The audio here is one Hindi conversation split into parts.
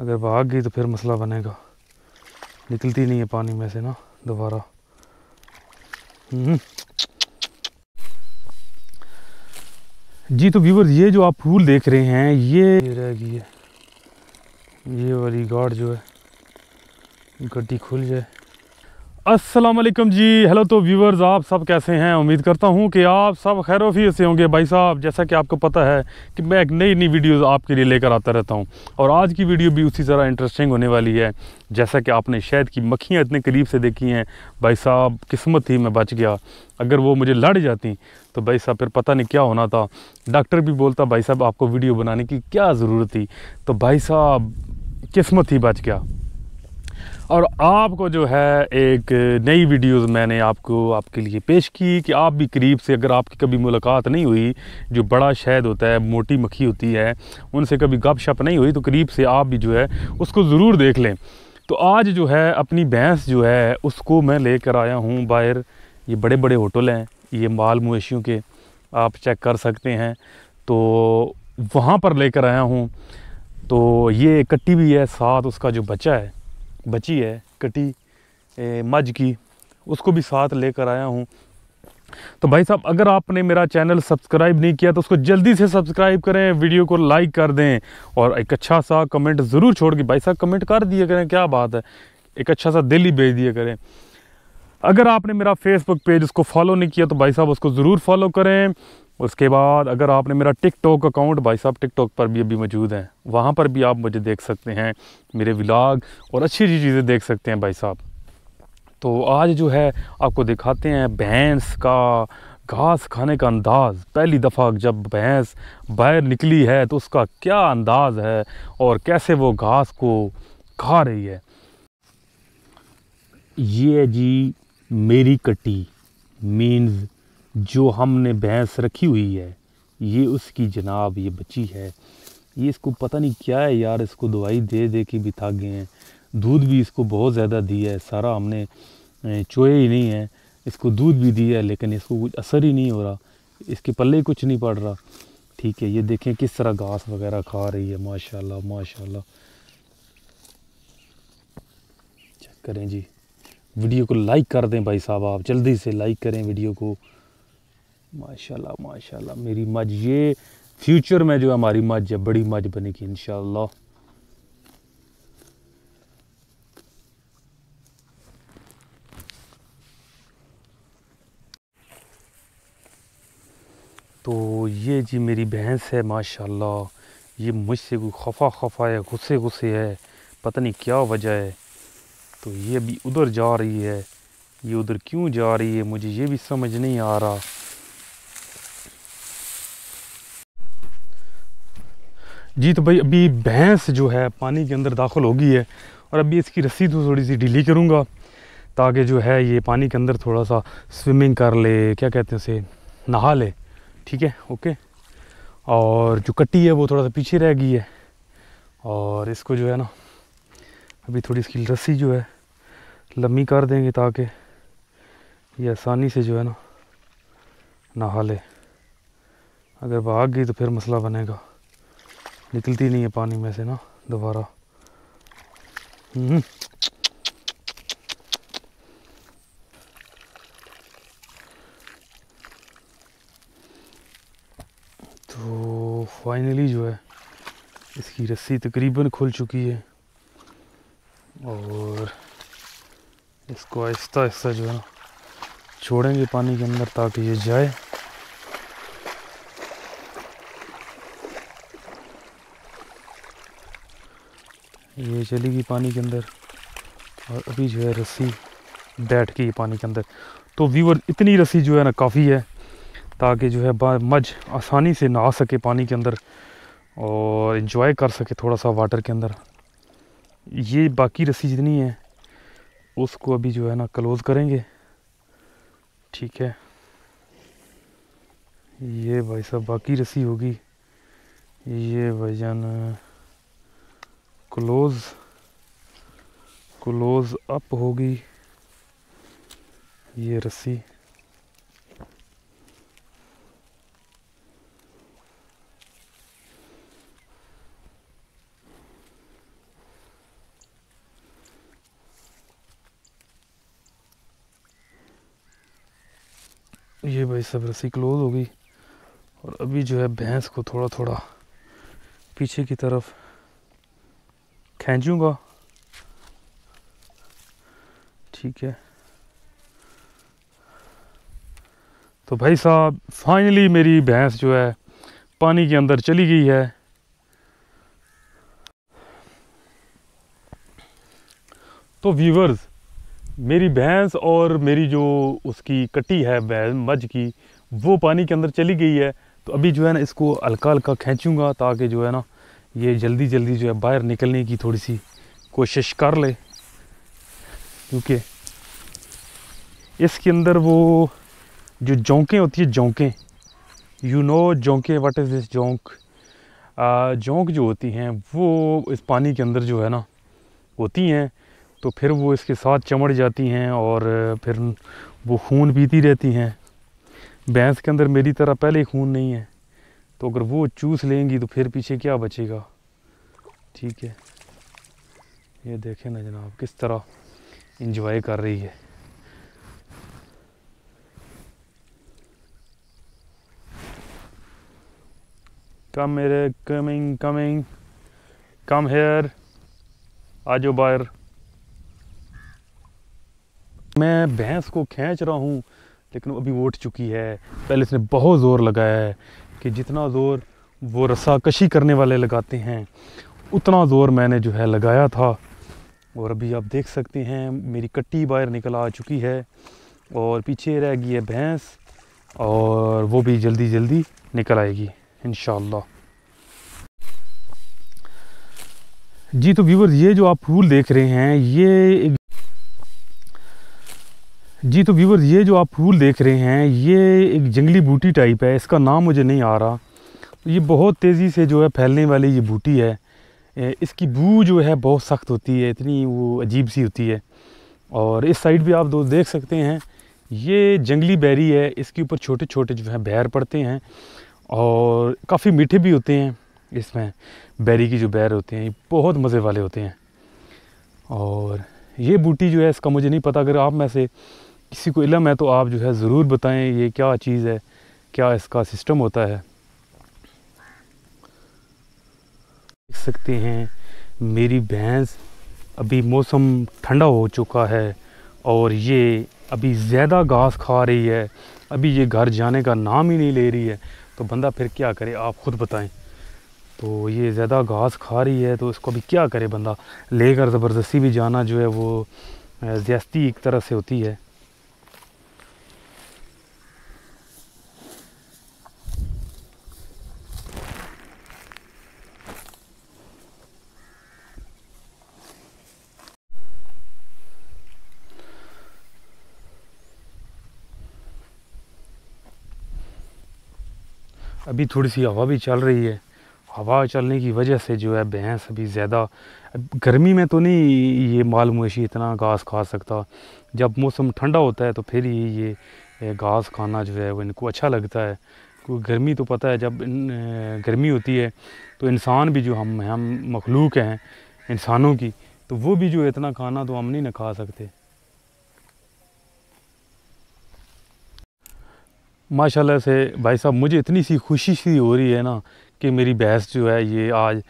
अगर भाग गई तो फिर मसला बनेगा निकलती नहीं है पानी में से ना दोबारा हम्म। जी तो व्यूवर ये जो आप फूल देख रहे हैं ये, ये रह गई है ये वाली गाड़ जो है गड्डी खुल जाए असलम जी हेलो तो व्यूवर्स आप सब कैसे हैं उम्मीद करता हूं कि आप सब खैर वफी से होंगे भाई साहब जैसा कि आपको पता है कि मैं एक नई नई वीडियोस आपके लिए लेकर आता रहता हूं और आज की वीडियो भी उसी तरह इंटरेस्टिंग होने वाली है जैसा कि आपने शहद की मक्खियां इतने करीब से देखी हैं भाई साहब किस्मत ही मैं बच गया अगर वो मुझे लड़ जाती तो भाई साहब फिर पता नहीं क्या होना था डॉक्टर भी बोलता भाई साहब आपको वीडियो बनाने की क्या ज़रूरत थी तो भाई साहब किस्मत ही बच गया और आपको जो है एक नई वीडियोस मैंने आपको आपके लिए पेश की कि आप भी करीब से अगर आपकी कभी मुलाकात नहीं हुई जो बड़ा शहद होता है मोटी मक्खी होती है उनसे कभी गपशप नहीं हुई तो करीब से आप भी जो है उसको ज़रूर देख लें तो आज जो है अपनी भैंस जो है उसको मैं लेकर आया हूँ बाहर ये बड़े बड़े होटल हैं ये माल मवेशियों के आप चेक कर सकते हैं तो वहाँ पर लेकर आया हूँ तो ये कट्टी भी है साथ उसका जो बच्चा है बची है कटी ए, मज की उसको भी साथ लेकर आया हूँ तो भाई साहब अगर आपने मेरा चैनल सब्सक्राइब नहीं किया तो उसको जल्दी से सब्सक्राइब करें वीडियो को लाइक कर दें और एक अच्छा सा कमेंट ज़रूर छोड़ के भाई साहब कमेंट कर दिया करें क्या बात है एक अच्छा सा दिल ही भेज दिया करें अगर आपने मेरा फेसबुक पेज उसको फॉलो नहीं किया तो भाई साहब उसको ज़रूर फॉलो करें उसके बाद अगर आपने मेरा टिकटॉक अकाउंट भाई साहब टिकटॉक पर भी अभी मौजूद है वहाँ पर भी आप मुझे देख सकते हैं मेरे व्लाग और अच्छी अच्छी चीज़ें देख सकते हैं भाई साहब तो आज जो है आपको दिखाते हैं भैंस का घास खाने का अंदाज़ पहली दफ़ा जब भैंस बाहर निकली है तो उसका क्या अंदाज़ है और कैसे वो घास को खा रही है ये जी मेरी कट्टी मीन्स जो हमने भैंस रखी हुई है ये उसकी जनाब ये बची है ये इसको पता नहीं क्या है यार इसको दवाई दे दे के भी थक गए हैं दूध भी इसको बहुत ज़्यादा दिया है सारा हमने चोए ही नहीं है इसको दूध भी दिया है लेकिन इसको कुछ असर ही नहीं हो रहा इसके पल्ले कुछ नहीं पड़ रहा ठीक है ये देखें किस तरह घास वगैरह खा रही है माशाल्लाह माशाल्लाह चेक करें जी वीडियो को लाइक कर दें भाई साहब आप जल्दी से लाइक करें वीडियो को माशाल्लाह माशाल्लाह मेरी मज ये फ्यूचर में जो हमारी मज है बड़ी मज बनेगी इन तो ये जी मेरी भैंस है माशाल्लाह ये मुझसे कोई खफा खफा है गुस्से गुस्से है पता नहीं क्या वजह है तो ये भी उधर जा रही है ये उधर क्यों जा रही है मुझे ये भी समझ नहीं आ रहा जी तो भाई अभी भैंस जो है पानी के अंदर दाखिल हो गई है और अभी इसकी रस्सी तो थोड़ी सी ढीली करूँगा ताकि जो है ये पानी के अंदर थोड़ा सा स्विमिंग कर ले क्या कहते हैं उसे नहा ले ठीक है ओके और जो कट्टी है वो थोड़ा सा पीछे रह गई है और इसको जो है ना अभी थोड़ी इसकी रस्सी जो है लम्बी कर देंगे ताकि ये आसानी से जो है ना नहा ले अगर भाग गई तो फिर मसला बनेगा निकलती नहीं है पानी में से ना दोबारा हम्म। तो फाइनली जो है इसकी रस्सी तकरीबन खुल चुकी है और इसको आहिस्ता आहिस्ता जो है छोड़ेंगे पानी के अंदर ताकि ये जाए ये चली गई पानी के अंदर और अभी जो है रस्सी बैठ गई पानी के अंदर तो व्यूअर इतनी रस्सी जो है ना काफ़ी है ताकि जो है मज आसानी से नहा सके पानी के अंदर और इन्जॉय कर सके थोड़ा सा वाटर के अंदर ये बाकी रस्सी जितनी है उसको अभी जो है ना क्लोज़ करेंगे ठीक है ये भाई साहब बाकी रस्सी होगी ये भाई जान क्लोज क्लोज अप होगी ये रस्सी ये भाई सब रस्सी क्लोज हो गई और अभी जो है भैंस को थोड़ा थोड़ा पीछे की तरफ खेचूँगा ठीक है तो भाई साहब फाइनली मेरी भैंस जो है पानी के अंदर चली गई है तो व्यूवर्स मेरी भैंस और मेरी जो उसकी कटी है भैंस मज की वो पानी के अंदर चली गई है तो अभी जो है ना इसको हल्का हल्का खींचूँगा ताकि जो है ना ये जल्दी जल्दी जो है बाहर निकलने की थोड़ी सी कोशिश कर ले क्योंकि इसके अंदर वो जो जोंकें होती है जोंकें यू नो जोंकें व्हाट इज़ दिस जौंक जौंक जो होती हैं वो इस पानी के अंदर जो है ना होती हैं तो फिर वो इसके साथ चमड़ जाती हैं और फिर वो खून पीती रहती हैं भैंस के अंदर मेरी तरह पहले खून नहीं है तो अगर वो चूस लेंगी तो फिर पीछे क्या बचेगा ठीक है ये देखें ना जनाब किस तरह इंजॉय कर रही है कम मेरे कमिंग कमिंग कम हेयर आज बाहर मैं भैंस को खींच रहा हूँ लेकिन अभी वो उठ चुकी है पहले इसने बहुत ज़ोर लगाया है कि जितना ज़ोर वो रस्सा कशी करने वाले लगाते हैं उतना ज़ोर मैंने जो है लगाया था और अभी आप देख सकते हैं मेरी कट्टी बाहर निकल आ चुकी है और पीछे रह गई है भैंस और वो भी जल्दी जल्दी निकल आएगी इन जी तो व्यूवर ये जो आप फूल देख रहे हैं ये एक जी तो व्यूवर ये जो आप फूल देख रहे हैं ये एक जंगली बूटी टाइप है इसका नाम मुझे नहीं आ रहा तो ये बहुत तेज़ी से जो है फैलने वाली ये बूटी है इसकी बू जो है बहुत सख्त होती है इतनी वो अजीब सी होती है और इस साइड भी आप दोस्त देख सकते हैं ये जंगली बैरी है इसके ऊपर छोटे छोटे जो है बैर पड़ते हैं और काफ़ी मीठे भी होते हैं इसमें बैरी की जो बैर होते हैं बहुत मज़े वाले होते हैं और ये बूटी जो है इसका मुझे नहीं पता अगर आप में से किसी को इलम है तो आप जो है ज़रूर बताएं ये क्या चीज़ है क्या इसका सिस्टम होता है देख सकते हैं मेरी भैंस अभी मौसम ठंडा हो चुका है और ये अभी ज़्यादा घास खा रही है अभी ये घर जाने का नाम ही नहीं ले रही है तो बंदा फिर क्या करे आप ख़ुद बताएं तो ये ज़्यादा घास खा रही है तो इसको अभी क्या करे बंदा लेकर ज़बरदस्ती भी जाना जो है वो ज़्यादती एक तरह से होती है अभी थोड़ी सी हवा भी चल रही है हवा चलने की वजह से जो है भैंस अभी ज़्यादा गर्मी में तो नहीं ये माल मवेशी इतना घास खा सकता जब मौसम ठंडा होता है तो फिर ही ये घास खाना जो है वो इनको अच्छा लगता है क्योंकि गर्मी तो पता है जब गर्मी होती है तो इंसान भी जो हम हम मखलूक हैं इंसानों की तो वो भी जो इतना खाना तो हम नहीं ना खा सकते माशाल्लाह से भाई साहब मुझे इतनी सी खुशी सी हो रही है ना कि मेरी भैंस जो है ये आज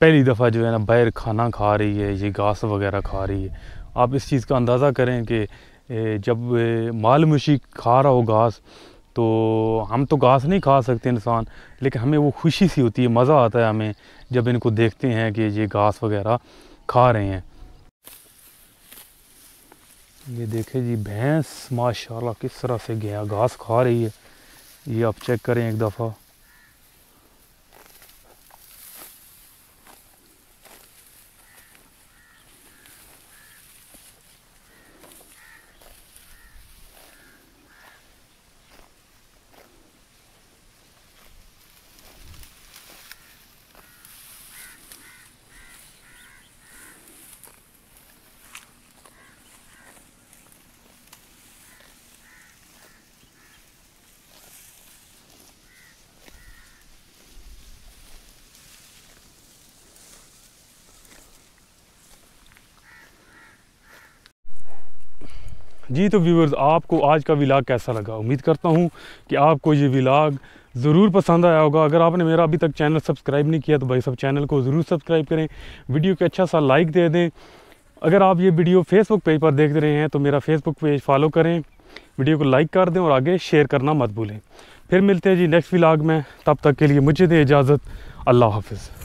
पहली दफ़ा जो है ना बाहर खाना खा रही है ये घास वगैरह खा रही है आप इस चीज़ का अंदाज़ा करें कि जब माल मुशी खा रहा हो घास तो हम तो घास नहीं खा सकते इंसान लेकिन हमें वो खुशी सी होती है मज़ा आता है हमें जब इनको देखते हैं कि ये घास वगैरह खा रहे हैं ये देखे जी भैंस माशाल्लाह किस तरह से गया घास खा रही है ये आप चेक करें एक दफ़ा जी तो व्यूवर्स आपको आज का विलाग कैसा लगा उम्मीद करता हूँ कि आपको ये विलाग ज़रूर पसंद आया होगा अगर आपने मेरा अभी तक चैनल सब्सक्राइब नहीं किया तो भाई सब चैनल को ज़रूर सब्सक्राइब करें वीडियो को अच्छा सा लाइक दे दें अगर आप ये वीडियो फेसबुक पेज पर देख रहे हैं तो मेरा फेसबुक पेज फॉलो करें वीडियो को लाइक कर दें और आगे शेयर करना मत भूलें फिर मिलते हैं जी नेक्स्ट व्लाग में तब तक के लिए मुझे दें इजाज़त अल्लाह हाफिज़